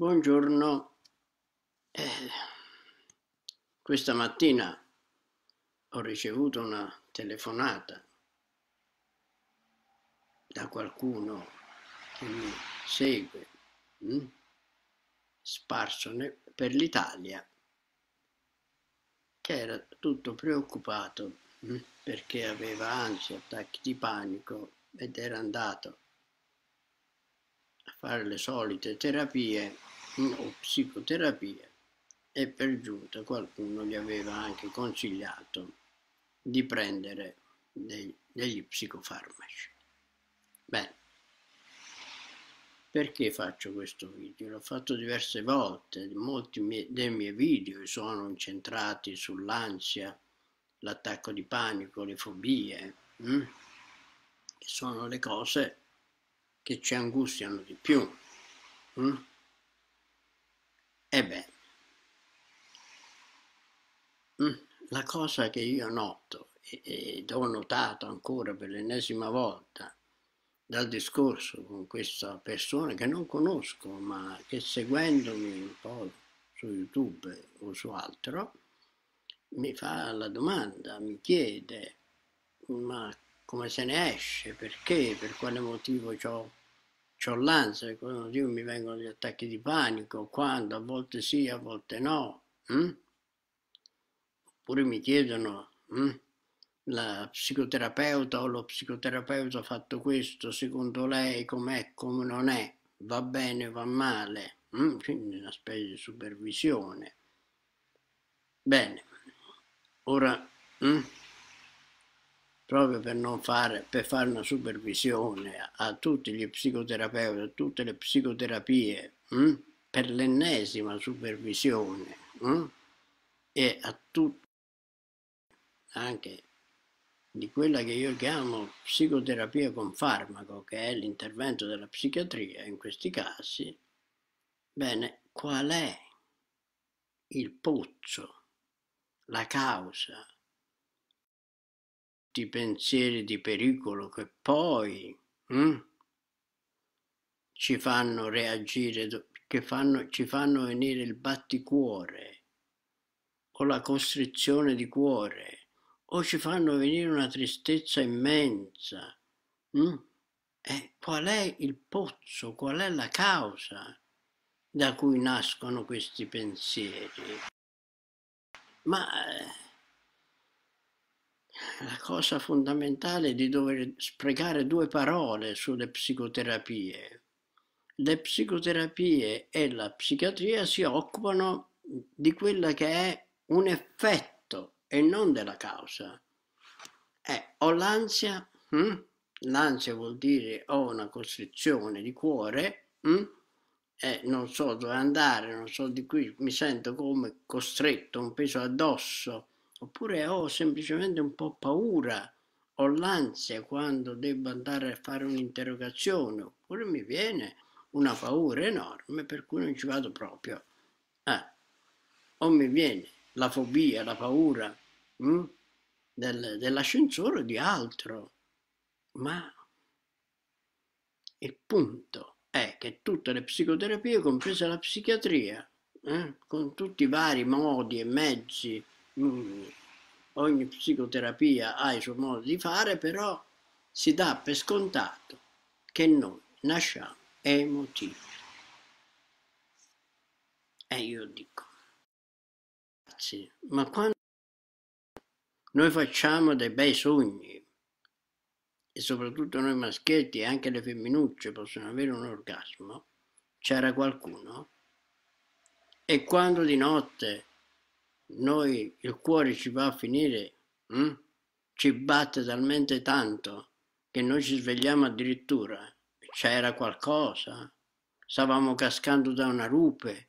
Buongiorno, eh, questa mattina ho ricevuto una telefonata da qualcuno che mi segue, hm? sparso per l'Italia, che era tutto preoccupato hm? perché aveva ansia, attacchi di panico ed era andato a fare le solite terapie o psicoterapia e per giunta qualcuno gli aveva anche consigliato di prendere dei, degli psicofarmaci. Bene, perché faccio questo video? L'ho fatto diverse volte, molti mie, dei miei video sono incentrati sull'ansia, l'attacco di panico, le fobie, mm? che sono le cose che ci angustiano di più. Hm? E eh beh, mm, la cosa che io noto ed ho notato ancora per l'ennesima volta dal discorso con questa persona che non conosco ma che seguendomi un po' su YouTube o su altro mi fa la domanda, mi chiede ma come se ne esce, perché, per quale motivo ciò ho l'ansia, quando io mi vengono gli attacchi di panico, quando, a volte sì, a volte no. Hm? Oppure mi chiedono, hm? la psicoterapeuta o lo psicoterapeuta ha fatto questo, secondo lei com'è, come non è, va bene, va male, hm? quindi una specie di supervisione. Bene, ora... Hm? proprio per, non fare, per fare una supervisione a, tutti gli psicoterapeuti, a tutte le psicoterapie, mh? Hm? per l'ennesima supervisione mh? Hm? e a tutti, anche di quella che io chiamo psicoterapia con farmaco, che è l'intervento della psichiatria in questi casi, bene, qual è il pozzo, la causa di pensieri di pericolo che poi hm, ci fanno reagire, che fanno, ci fanno venire il batticuore o la costrizione di cuore o ci fanno venire una tristezza immensa. Hm? E qual è il pozzo, qual è la causa da cui nascono questi pensieri? Ma eh, la cosa fondamentale è di dover sprecare due parole sulle psicoterapie. Le psicoterapie e la psichiatria si occupano di quella che è un effetto e non della causa. Eh, ho l'ansia, hm? l'ansia vuol dire ho una costrizione di cuore, hm? eh, non so dove andare, non so di qui, mi sento come costretto, un peso addosso, oppure ho semplicemente un po' paura o l'ansia quando devo andare a fare un'interrogazione, oppure mi viene una paura enorme per cui non ci vado proprio. Ah, o mi viene la fobia, la paura hm, del, dell'ascensore o di altro. Ma il punto è che tutte le psicoterapie, compresa la psichiatria, eh, con tutti i vari modi e mezzi, Mm, ogni psicoterapia ha il suo modo di fare, però si dà per scontato che noi nasciamo emotivi. E io dico, grazie, ma quando noi facciamo dei bei sogni, e soprattutto noi maschietti e anche le femminucce possono avere un orgasmo, c'era qualcuno? E quando di notte noi il cuore ci va a finire, hm? ci batte talmente tanto che noi ci svegliamo addirittura, c'era qualcosa, stavamo cascando da una rupe,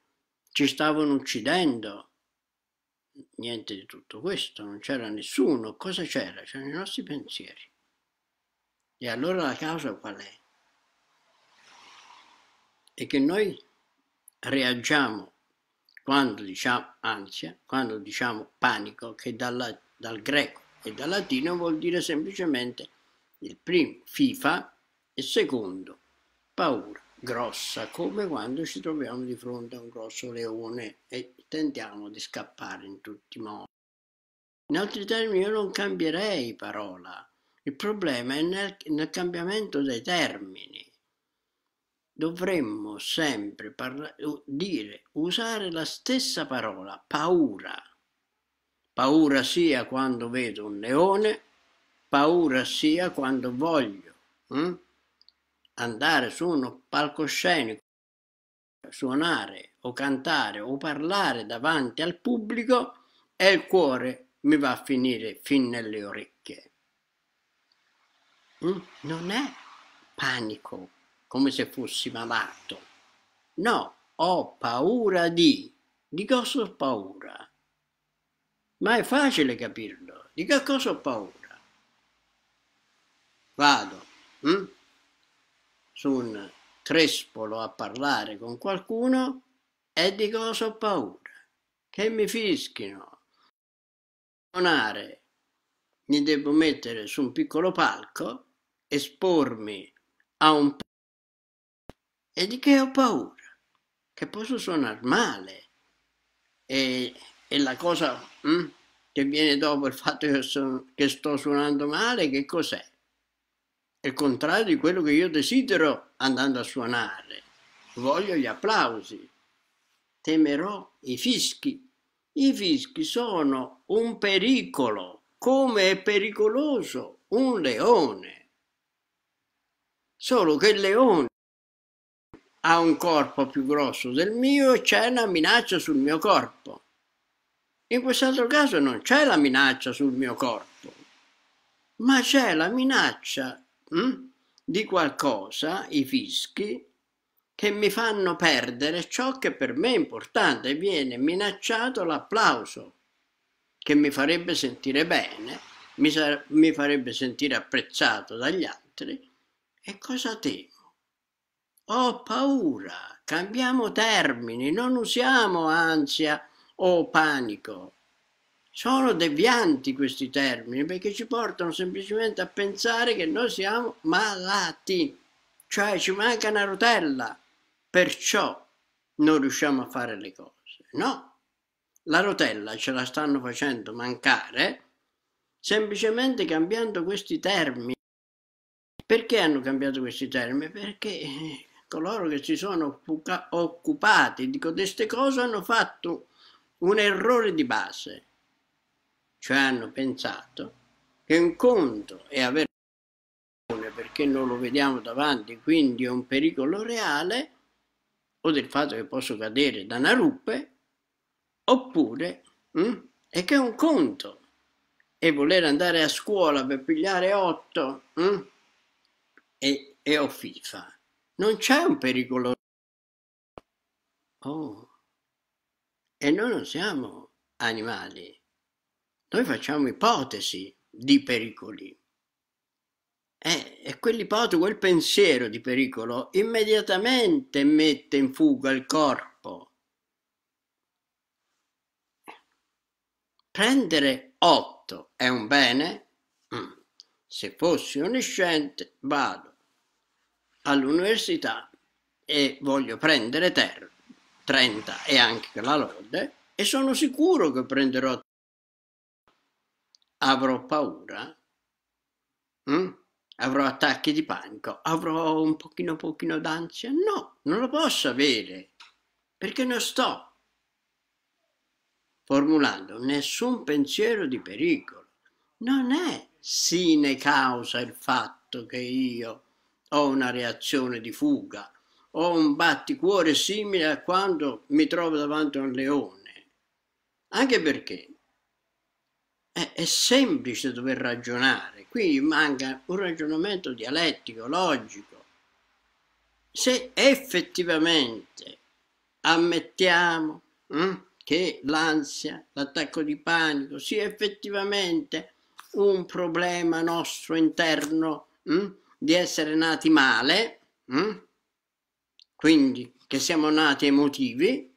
ci stavano uccidendo. Niente di tutto questo, non c'era nessuno, cosa c'era? C'erano i nostri pensieri. E allora la causa qual è? È che noi reagiamo quando diciamo ansia, quando diciamo panico, che dalla, dal greco e dal latino vuol dire semplicemente il primo FIFA e secondo paura grossa, come quando ci troviamo di fronte a un grosso leone e tentiamo di scappare in tutti i modi. In altri termini, io non cambierei parola. Il problema è nel, nel cambiamento dei termini dovremmo sempre parla- dire, usare la stessa parola, paura. Paura sia quando vedo un leone, paura sia quando voglio hm? andare su un palcoscenico, suonare o cantare o parlare davanti al pubblico e il cuore mi va a finire fin nelle orecchie. Hm? Non è panico, come se fossi malato. No, ho paura di. Di cosa ho paura? Ma è facile capirlo. Di che cosa ho paura? Vado hm? su un trespolo a parlare con qualcuno e di cosa ho paura? Che mi fischino. Suonare. Mi devo mettere su un piccolo palco, espormi a un e di che ho paura, che posso suonare male. E, e la cosa hm, che viene dopo il fatto che, so, che sto suonando male, che cos'è? È il contrario di quello che io desidero andando a suonare. Voglio gli applausi, temerò i fischi. I fischi sono un pericolo, come è pericoloso un leone. Solo che il leone ha un corpo più grosso del mio e c'è una minaccia sul mio corpo. In quest'altro caso non c'è la minaccia sul mio corpo, ma c'è la minaccia hm, di qualcosa, i fischi, che mi fanno perdere ciò che per me è importante. Viene minacciato l'applauso, che mi farebbe sentire bene, mi, mi farebbe sentire apprezzato dagli altri. E cosa temo? Ho paura, cambiamo termini, non usiamo ansia o panico. Sono devianti questi termini perché ci portano semplicemente a pensare che noi siamo malati, cioè ci manca una rotella, perciò non riusciamo a fare le cose. No, la rotella ce la stanno facendo mancare semplicemente cambiando questi termini. Perché hanno cambiato questi termini? Perché coloro che si sono occupati di codeste cose hanno fatto un errore di base, cioè hanno pensato che un conto è avere perché non lo vediamo davanti, quindi è un pericolo reale, o del fatto che posso cadere da una ruppe, oppure mh, hm, è che è un conto e voler andare a scuola per pigliare otto mh, hm, e, e ho FIFA. Non c'è un pericolo. Oh. E noi non siamo animali. Noi facciamo ipotesi di pericoli. Eh, e quell'ipotesi, quel pensiero di pericolo, immediatamente mette in fuga il corpo. Prendere otto è un bene? Mm. Se fossi onnisciente, vado all'università e voglio prendere ter- 30 e anche la lode e sono sicuro che prenderò avrò paura mm? avrò attacchi di panico avrò un pochino pochino d'ansia no non lo posso avere perché non sto formulando nessun pensiero di pericolo non è sine causa il fatto che io ho una reazione di fuga ho un batticuore simile a quando mi trovo davanti a un leone. Anche perché è, è semplice dover ragionare, qui manca un ragionamento dialettico, logico. Se effettivamente ammettiamo hm, che l'ansia, l'attacco di panico sia effettivamente un problema nostro interno, hm, di essere nati male, mh? Mm? quindi che siamo nati emotivi,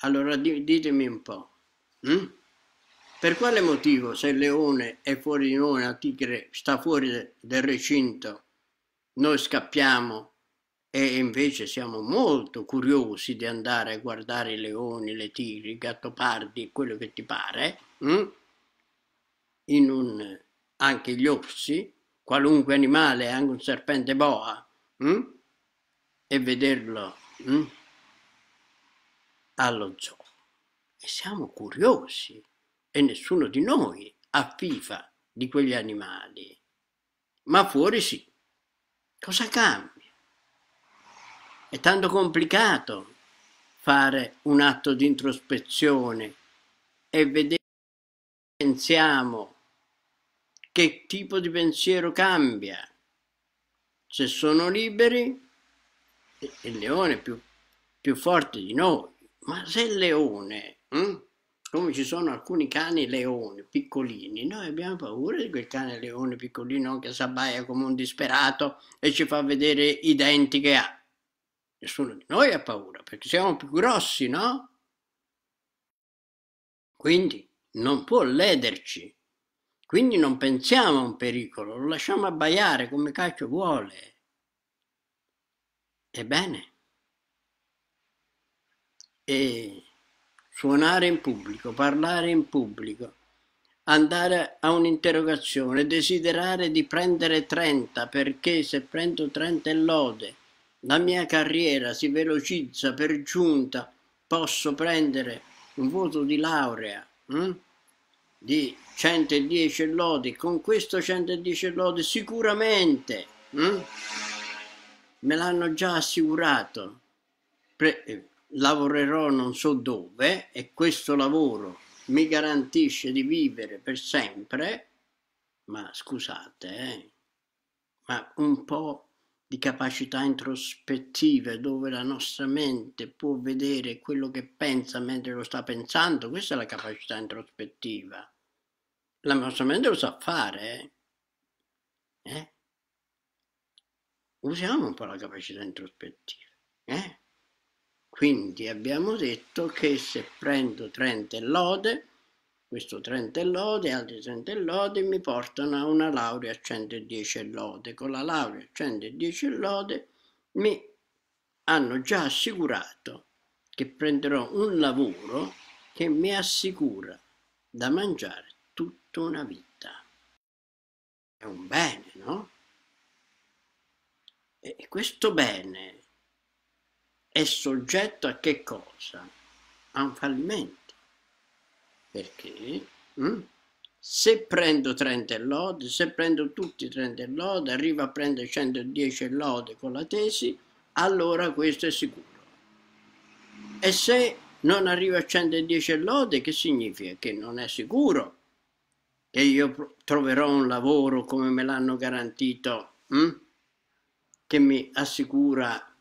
allora ditemi un po', mh? Mm? per quale motivo se il leone è fuori di noi, la tigre sta fuori del recinto, noi scappiamo e invece siamo molto curiosi di andare a guardare i leoni, le tigri, i gattopardi, quello che ti pare, mh? Mm? in un, anche gli orsi, qualunque animale, anche un serpente boa, mh? Mm? e vederlo mh? Mm? allo zoo. E siamo curiosi e nessuno di noi ha FIFA di quegli animali, ma fuori sì. Cosa cambia? È tanto complicato fare un atto di introspezione e vedere pensiamo che tipo di pensiero cambia. Se sono liberi, il leone è più, più forte di noi, ma se il leone, hm, come ci sono alcuni cani leoni piccolini, noi abbiamo paura di quel cane leone piccolino che si abbaia come un disperato e ci fa vedere i denti che ha. Nessuno di noi ha paura perché siamo più grossi, no? Quindi non può lederci quindi non pensiamo a un pericolo, lo lasciamo abbaiare come cacchio vuole. Ebbene, e suonare in pubblico, parlare in pubblico, andare a un'interrogazione, desiderare di prendere 30 perché se prendo 30 è lode, la mia carriera si velocizza per giunta, posso prendere un voto di laurea. Hm? di 110 lodi, con questo 110 lodi sicuramente hm? me l'hanno già assicurato. Pre eh, lavorerò non so dove e questo lavoro mi garantisce di vivere per sempre. Ma scusate, eh? ma un po' di capacità introspettive dove la nostra mente può vedere quello che pensa mentre lo sta pensando, questa è la capacità introspettiva la nostra mente lo sa fare, eh? eh? Usiamo un po' la capacità introspettiva, eh? Quindi abbiamo detto che se prendo 30 lode, questo 30 lode, altri 30 lode mi portano a una laurea a 110 lode. Con la laurea a 110 lode mi hanno già assicurato che prenderò un lavoro che mi assicura da mangiare tutta una vita. È un bene, no? E questo bene è soggetto a che cosa? A un fallimento. Perché? Hm? Se prendo 30 lode, se prendo tutti 30 lode, arrivo a prendere 110 lode con la tesi, allora questo è sicuro. E se non arrivo a 110 lode, che significa? Che non è sicuro che io troverò un lavoro come me l'hanno garantito, hm? che mi assicura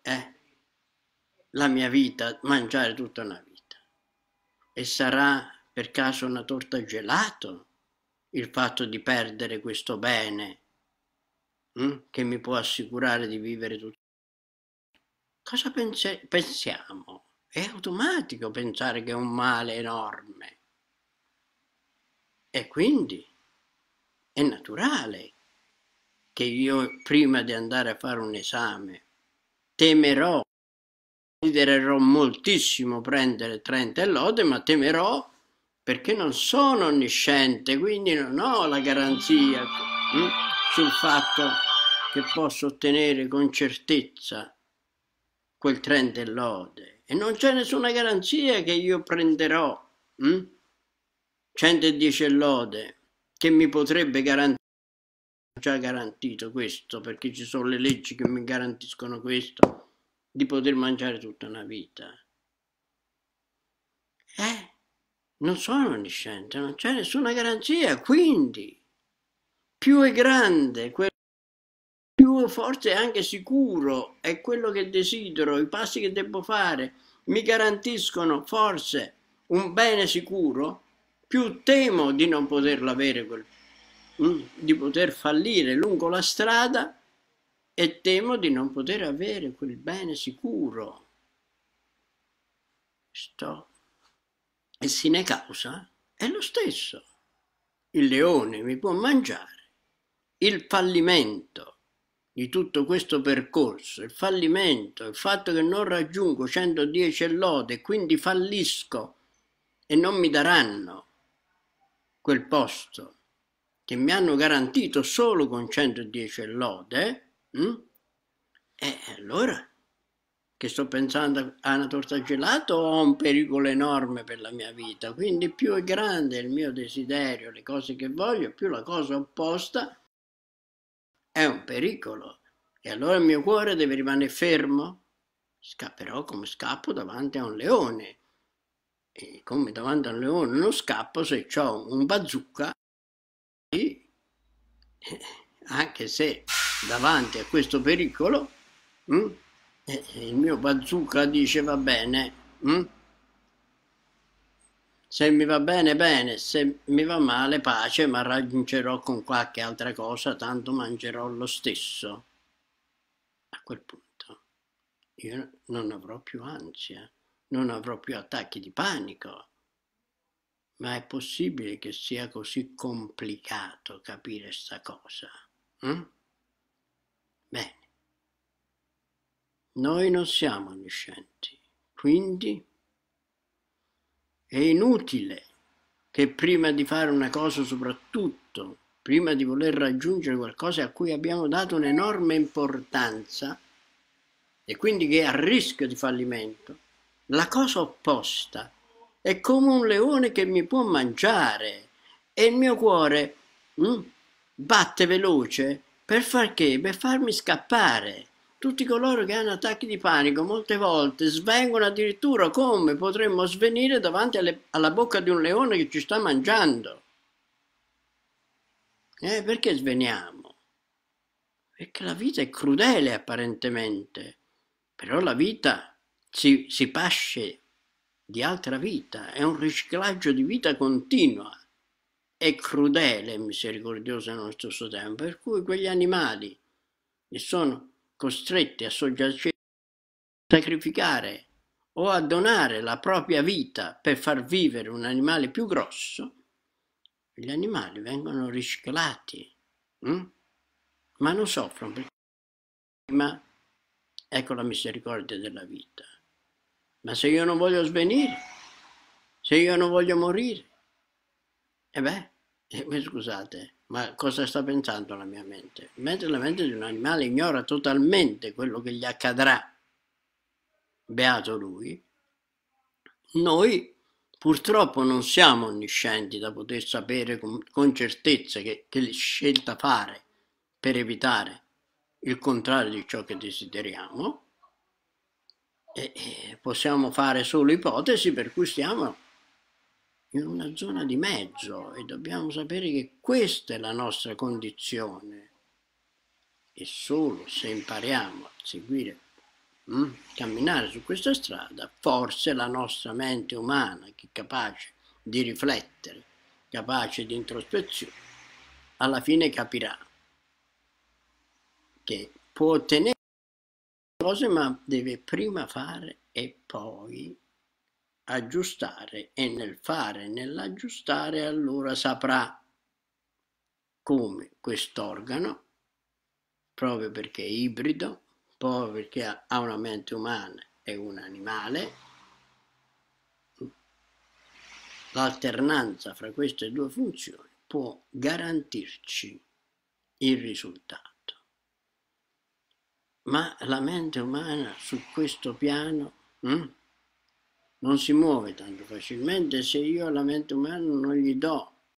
eh, la mia vita, mangiare tutta una vita. E sarà per caso una torta gelato il fatto di perdere questo bene hm? che mi può assicurare di vivere tutto. Cosa pensiamo? È automatico pensare che è un male enorme e quindi è naturale che io prima di andare a fare un esame temerò, desidererò moltissimo prendere 30 e lode, ma temerò perché non sono onnisciente, quindi non ho la garanzia hm, sul fatto che posso ottenere con certezza quel 30 e lode. E non c'è nessuna garanzia che io prenderò. Hm? 110 lode che mi potrebbe garantire già garantito questo perché ci sono le leggi che mi garantiscono questo di poter mangiare tutta una vita eh non sono onnisciente non c'è nessuna garanzia quindi più è grande quello più forte e anche sicuro è quello che desidero i passi che devo fare mi garantiscono forse un bene sicuro più temo di non poterlo avere, quel, mm, di poter fallire lungo la strada e temo di non poter avere quel bene sicuro. Sto. E sine causa è lo stesso. Il leone mi può mangiare. Il fallimento di tutto questo percorso, il fallimento, il fatto che non raggiungo 110 lode, quindi fallisco e non mi daranno quel posto, che mi hanno garantito solo con 110 lode, mh? Hm? e allora che sto pensando a una torta gelato o a un pericolo enorme per la mia vita. Quindi più è grande il mio desiderio, le cose che voglio, più la cosa opposta è un pericolo. E allora il mio cuore deve rimanere fermo. Scapperò come scappo davanti a un leone e come davanti al leone non scappo se ho un bazooka e eh, anche se davanti a questo pericolo mm, eh, il mio bazooka dice va bene mm. se mi va bene bene se mi va male pace ma raggiungerò con qualche altra cosa tanto mangerò lo stesso a quel punto io non avrò più ansia non avrò più attacchi di panico. Ma è possibile che sia così complicato capire questa cosa? Mm? Bene. Noi non siamo onniscienti, quindi è inutile che prima di fare una cosa, soprattutto prima di voler raggiungere qualcosa a cui abbiamo dato un'enorme importanza e quindi che è a rischio di fallimento, la cosa opposta. È come un leone che mi può mangiare e il mio cuore mh, mm, batte veloce per far che? Per farmi scappare. Tutti coloro che hanno attacchi di panico molte volte svengono addirittura come potremmo svenire davanti alle, alla bocca di un leone che ci sta mangiando. Eh, perché sveniamo? Perché la vita è crudele apparentemente, però la vita si, si pasce di altra vita, è un riciclaggio di vita continua, è crudele e misericordioso nello stesso tempo, per cui quegli animali che sono costretti a soggiacere, a sacrificare o a donare la propria vita per far vivere un animale più grosso, gli animali vengono riciclati, hm? ma non soffrono, perché... ma ecco la misericordia della vita. Ma se io non voglio svenire, se io non voglio morire, e eh beh, eh, scusate, ma cosa sta pensando la mia mente? Mentre la mente di un animale ignora totalmente quello che gli accadrà, beato lui, noi purtroppo non siamo onniscienti da poter sapere con, con certezza che, che scelta fare per evitare il contrario di ciò che desideriamo, e, possiamo fare solo ipotesi per cui stiamo in una zona di mezzo e dobbiamo sapere che questa è la nostra condizione e solo se impariamo a seguire, mm, camminare su questa strada, forse la nostra mente umana che è capace di riflettere, capace di introspezione, alla fine capirà che può ottenere cose, ma deve prima fare e poi aggiustare e nel fare, nell'aggiustare allora saprà come quest'organo, proprio perché è ibrido, proprio perché ha una mente umana e un animale, l'alternanza fra queste due funzioni può garantirci il risultato ma la mente umana su questo piano hm, non si muove tanto facilmente se io alla mente umana non gli do